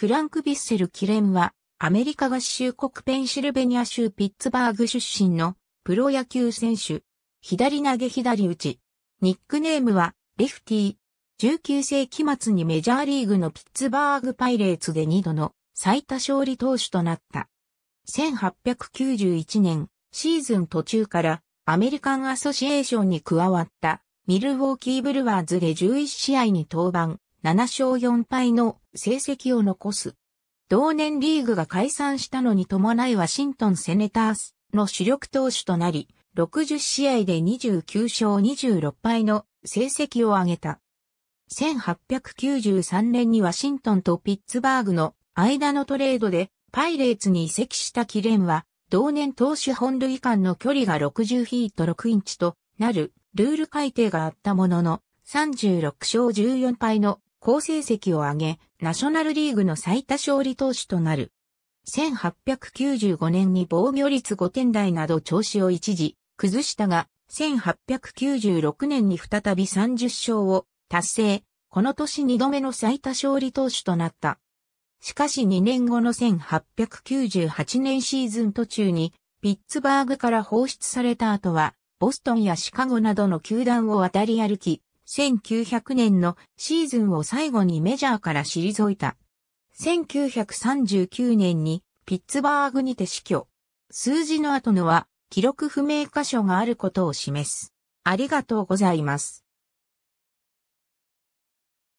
フランク・ビッセル・キレンは、アメリカ合衆国ペンシルベニア州ピッツバーグ出身のプロ野球選手。左投げ左打ち。ニックネームは、レフティー。19世紀末にメジャーリーグのピッツバーグパイレーツで2度の最多勝利投手となった。1891年、シーズン途中からアメリカンアソシエーションに加わったミルウォーキーブルワーズで11試合に登板、7勝4敗の成績を残す。同年リーグが解散したのに伴いワシントンセネタースの主力投手となり、60試合で29勝26敗の成績を挙げた。1893年にワシントンとピッツバーグの間のトレードでパイレーツに移籍したキレンは、同年投手本塁間の距離が60フィート6インチとなるルール改定があったものの、36勝14敗の好成績を挙げ、ナショナルリーグの最多勝利投手となる。1895年に防御率5点台など調子を一時崩したが、1896年に再び30勝を達成、この年2度目の最多勝利投手となった。しかし2年後の1898年シーズン途中に、ピッツバーグから放出された後は、ボストンやシカゴなどの球団を渡り歩き、1900年のシーズンを最後にメジャーから退いた。1939年にピッツバーグにて死去。数字の後のは記録不明箇所があることを示す。ありがとうございます。